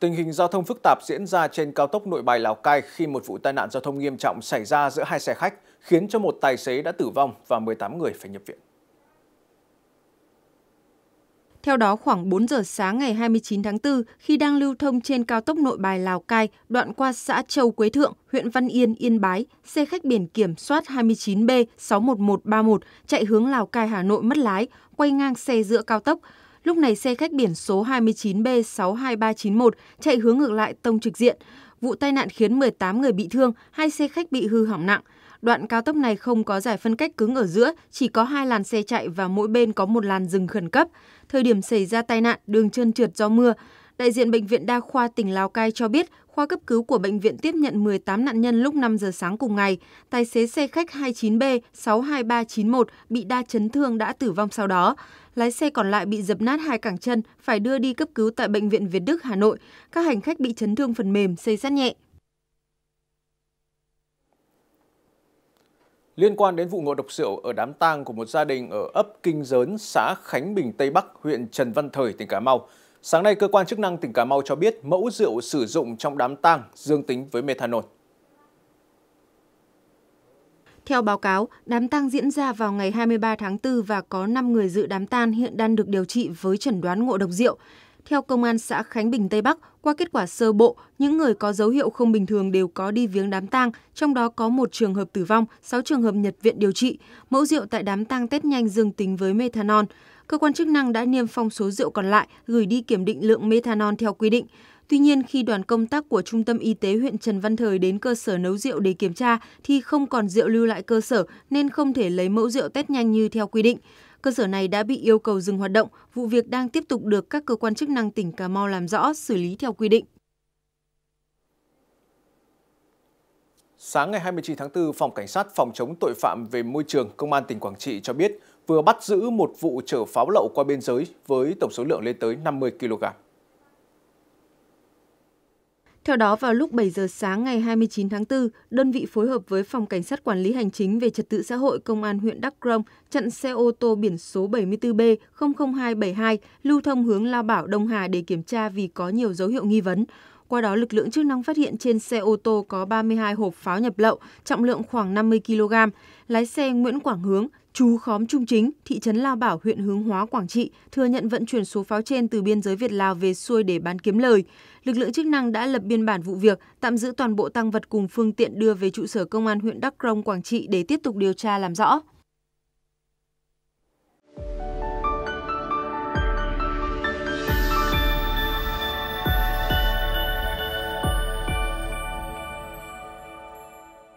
Tình hình giao thông phức tạp diễn ra trên cao tốc Nội Bài Lào Cai khi một vụ tai nạn giao thông nghiêm trọng xảy ra giữa hai xe khách khiến cho một tài xế đã tử vong và 18 người phải nhập viện. Theo đó, khoảng 4 giờ sáng ngày 29 tháng 4, khi đang lưu thông trên cao tốc nội bài Lào Cai, đoạn qua xã Châu Quế Thượng, huyện Văn Yên, Yên Bái, xe khách biển kiểm soát 29B61131 chạy hướng Lào Cai, Hà Nội mất lái, quay ngang xe giữa cao tốc. Lúc này xe khách biển số 29B62391 chạy hướng ngược lại tông trực diện. Vụ tai nạn khiến 18 người bị thương, hai xe khách bị hư hỏng nặng. Đoạn cao tốc này không có giải phân cách cứng ở giữa, chỉ có hai làn xe chạy và mỗi bên có một làn dừng khẩn cấp. Thời điểm xảy ra tai nạn, đường trơn trượt do mưa. Đại diện Bệnh viện Đa khoa tỉnh Lào Cai cho biết Khoa cấp cứu của bệnh viện tiếp nhận 18 nạn nhân lúc 5 giờ sáng cùng ngày. Tài xế xe khách 29B62391 bị đa chấn thương đã tử vong sau đó. Lái xe còn lại bị dập nát hai cẳng chân, phải đưa đi cấp cứu tại Bệnh viện Việt Đức, Hà Nội. Các hành khách bị chấn thương phần mềm, xây sát nhẹ. Liên quan đến vụ ngộ độc rượu ở đám tang của một gia đình ở ấp Kinh Dớn, xã Khánh Bình Tây Bắc, huyện Trần Văn Thời, tỉnh Cà Mau, Sáng nay, cơ quan chức năng tỉnh Cà Mau cho biết mẫu rượu sử dụng trong đám tang dương tính với methanol. Theo báo cáo, đám tang diễn ra vào ngày 23 tháng 4 và có 5 người dự đám tang hiện đang được điều trị với chẩn đoán ngộ độc rượu. Theo Công an xã Khánh Bình Tây Bắc, qua kết quả sơ bộ, những người có dấu hiệu không bình thường đều có đi viếng đám tang, trong đó có một trường hợp tử vong, 6 trường hợp nhập viện điều trị. Mẫu rượu tại đám tang test nhanh dương tính với methanol. Cơ quan chức năng đã niêm phong số rượu còn lại, gửi đi kiểm định lượng methanol theo quy định. Tuy nhiên, khi đoàn công tác của Trung tâm Y tế huyện Trần Văn Thời đến cơ sở nấu rượu để kiểm tra thì không còn rượu lưu lại cơ sở nên không thể lấy mẫu rượu test nhanh như theo quy định. Cơ sở này đã bị yêu cầu dừng hoạt động, vụ việc đang tiếp tục được các cơ quan chức năng tỉnh Cà Mau làm rõ, xử lý theo quy định. Sáng ngày 29 tháng 4, Phòng Cảnh sát Phòng chống tội phạm về môi trường Công an tỉnh Quảng Trị cho biết vừa bắt giữ một vụ chở pháo lậu qua biên giới với tổng số lượng lên tới 50 kg. Theo đó, vào lúc 7 giờ sáng ngày 29 tháng 4, đơn vị phối hợp với Phòng Cảnh sát Quản lý Hành chính về Trật tự xã hội Công an huyện Đắk Rông chặn xe ô tô biển số 74B00272 lưu thông hướng La Bảo Đông Hà để kiểm tra vì có nhiều dấu hiệu nghi vấn. Qua đó, lực lượng chức năng phát hiện trên xe ô tô có 32 hộp pháo nhập lậu, trọng lượng khoảng 50 kg. Lái xe Nguyễn Quảng Hướng, chú khóm Trung Chính, thị trấn Lao Bảo, huyện Hướng Hóa, Quảng Trị, thừa nhận vận chuyển số pháo trên từ biên giới Việt Lào về xuôi để bán kiếm lời. Lực lượng chức năng đã lập biên bản vụ việc, tạm giữ toàn bộ tăng vật cùng phương tiện đưa về trụ sở công an huyện Đắk Rông, Quảng Trị để tiếp tục điều tra làm rõ.